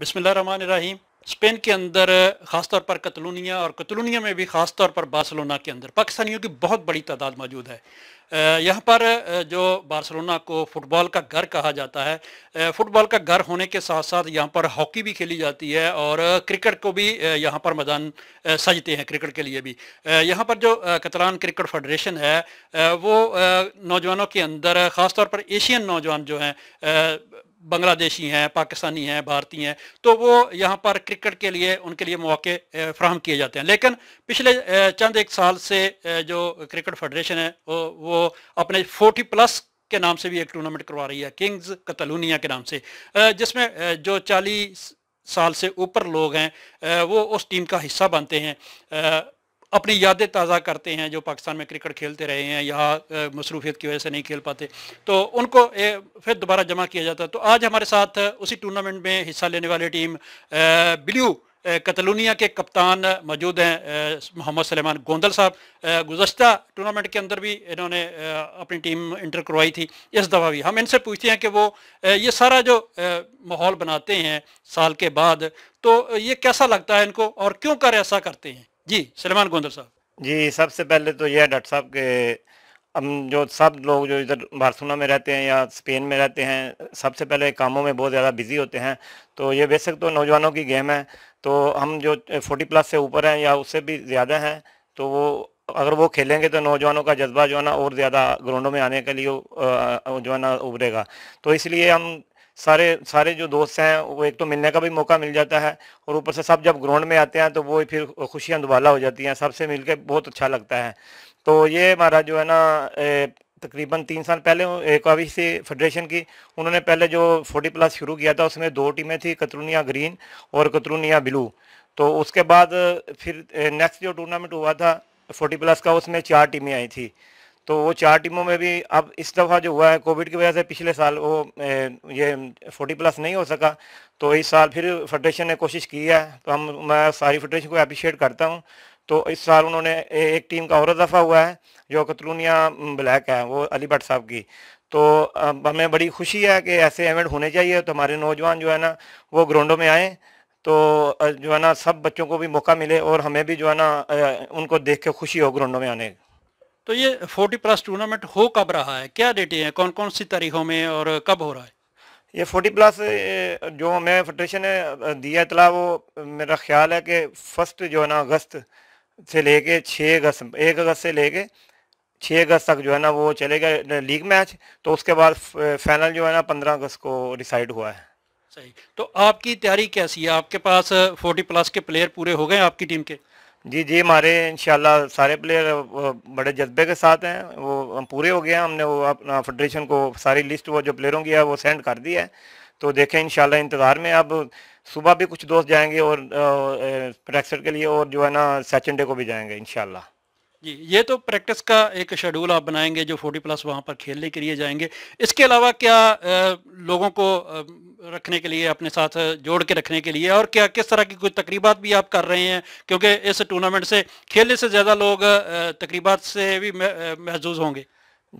बिसमीम स्पेन के अंदर ख़ासतौर पर कतलूनिया और कतलूनिया में भी ख़ास तौर पर बार्सलोना के अंदर पाकिस्तानियों की बहुत बड़ी तादाद मौजूद है यहाँ पर जो बार्सलोना को फ़ुटबॉल का घर कहा जाता है फ़ुटबॉल का घर होने के साथ साथ यहाँ पर हॉकी भी खेली जाती है और क्रिकेट को भी यहाँ पर मैदान सजते हैं क्रिकेट के लिए भी यहाँ पर जो कतलान क्रिकेट फेडरेशन है वो नौजवानों के अंदर ख़ासतौर पर एशियन नौजवान जो हैं बांग्लादेशी हैं पाकिस्तानी हैं भारतीय हैं तो वो यहाँ पर क्रिकेट के लिए उनके लिए मौके फ्राहम किए जाते हैं लेकिन पिछले चंद एक साल से जो क्रिकेट फेडरेशन है वो अपने फोर्टी प्लस के नाम से भी एक टूर्नामेंट करवा रही है किंग्स कतलूनिया के नाम से जिसमें जो चालीस साल से ऊपर लोग हैं वो उस टीम का हिस्सा बनते हैं अपनी यादें ताज़ा करते हैं जो पाकिस्तान में क्रिकेट खेलते रहे हैं यहाँ मसरूफियत की वजह से नहीं खेल पाते तो उनको फिर दोबारा जमा किया जाता है तो आज हमारे साथ उसी टूर्नामेंट में हिस्सा लेने वाली टीम ब्ल्यू कतलूनिया के कप्तान मौजूद हैं मोहम्मद सलेमान गोंदल साहब गुजशत टूर्नामेंट के अंदर भी इन्होंने अपनी टीम इंटर करवाई थी इस दफ़ा भी हम इनसे पूछते हैं कि वो ये सारा जो माहौल बनाते हैं साल के बाद तो ये कैसा लगता है इनको और क्यों कर ऐसा करते हैं जी सलमान गोंदर साहब जी सबसे पहले तो यह डॉक्टर साहब के हम जो सब लोग जो इधर बार्सोना में रहते हैं या स्पेन में रहते हैं सबसे पहले कामों में बहुत ज़्यादा बिजी होते हैं तो ये बेशक तो नौजवानों की गेम है तो हम जो फोर्टी प्लस से ऊपर हैं या उससे भी ज़्यादा हैं तो वो अगर वो खेलेंगे तो नौजवानों का जज्बा जो है ना और ज़्यादा ग्राउंडों में आने के लिए जो है ना उभरेगा तो इसलिए हम सारे सारे जो दोस्त हैं वो एक तो मिलने का भी मौका मिल जाता है और ऊपर से सब जब ग्राउंड में आते हैं तो वो फिर खुशियाँ दुबाला हो जाती हैं सबसे के बहुत अच्छा लगता है तो ये हमारा जो है ना तकरीबन तीन साल पहले एक अभी थी फेडरेशन की उन्होंने पहले जो फोर्टी प्लस शुरू किया था उसमें दो टीमें थी कतरूनिया ग्रीन और कतरूनिया ब्लू तो उसके बाद फिर नेक्स्ट जो टूर्नामेंट हुआ था फोर्टी प्लस का उसमें चार टीमें आई थी तो वो चार टीमों में भी अब इस दफ़ा जो हुआ है कोविड की वजह से पिछले साल वो ये फोर्टी प्लस नहीं हो सका तो इस साल फिर फेडरेशन ने कोशिश की है तो हम मैं सारी फेडरेशन को अप्रिशिएट करता हूँ तो इस साल उन्होंने एक टीम का और इजाफा हुआ है जो कतलूनिया ब्लैक है वो अली भट्ट साहब की तो हमें बड़ी खुशी है कि ऐसे इवेंट होने चाहिए तो हमारे नौजवान जो है ना वो ग्राउंडों में आएँ तो जो है ना सब बच्चों को भी मौका मिले और हमें भी जो है ना उनको देख के खुशी हो ग्राउंडों में आने तो ये फोर्टी प्लस टूर्नामेंट हो कब रहा है क्या डेटे हैं कौन कौन सी तारीखों में और कब हो रहा है ये फोर्टी प्लस जो हमें फेडरेशन ने दिया इतला वो मेरा ख्याल है कि फर्स्ट जो है ना अगस्त से लेके छः अगस्त एक अगस्त से लेके छः अगस्त तक जो है ना वो चलेगा लीग मैच तो उसके बाद फाइनल जो है ना पंद्रह अगस्त को डिसाइड हुआ है सही तो आपकी तैयारी कैसी है आपके पास फोर्टी प्लस के प्लेयर पूरे हो गए आपकी टीम के जी जी हमारे इंशाल्लाह सारे प्लेयर बड़े जज्बे के साथ हैं वो पूरे हो गए हैं हमने वो अपना फेडरेशन को सारी लिस्ट वो जो प्लेयरों की है वो सेंड कर दी है तो देखें इंशाल्लाह इंतज़ार में अब सुबह भी कुछ दोस्त जाएंगे और प्रैक्टिस के लिए और जो है ना सैटरडे को भी जाएंगे इंशाल्लाह जी ये तो प्रैक्टिस का एक शेड्यूल आप बनाएंगे जो 40 प्लस वहाँ पर खेलने के लिए जाएंगे इसके अलावा क्या आ, लोगों को आ, रखने के लिए अपने साथ जोड़ के रखने के लिए और क्या किस तरह की कोई तकरीबा भी आप कर रहे हैं क्योंकि इस टूर्नामेंट से खेलने से ज़्यादा लोग तकरीबा से भी महजूज होंगे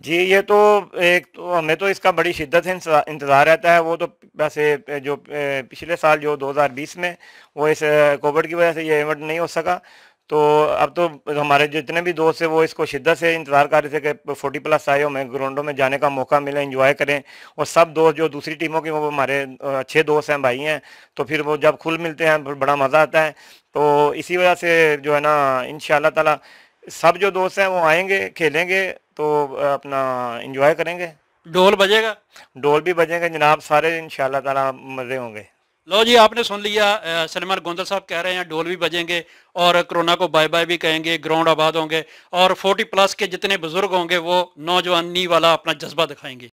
जी ये तो एक तो हमें तो इसका बड़ी शिद्दत से इंतज़ार रहता है वो तो वैसे जो पिछले साल जो 2020 में वो इस कोविड की वजह से ये इवेंट नहीं हो सका तो अब तो हमारे जितने भी दोस्त हैं वो इसको शिद्दत से इंतजार कर रहे थे कि फोर्टी प्लस आयो में ग्राउंडों में जाने का मौका मिले इंजॉय करें और सब दोस्त जो दूसरी टीमों के वो हमारे अच्छे दोस्त हैं भाई हैं तो फिर वो जब खुल मिलते हैं बड़ा मज़ा आता है तो इसी वजह से जो है ना इन ताला सब जो दोस्त हैं वो आएंगे खेलेंगे तो अपना इंजॉय करेंगे ढोल बजेगा ढोल भी बजेंगे जनाब सारे इन ताला मज़े होंगे लो जी आपने सुन लिया सलमान गोंदल साहब कह रहे हैं डोल भी बजेंगे और कोरोना को बाय बाय भी कहेंगे ग्राउंड आबाद होंगे और 40 प्लस के जितने बुजुर्ग होंगे वो नौजवानी वाला अपना जज्बा दिखाएंगे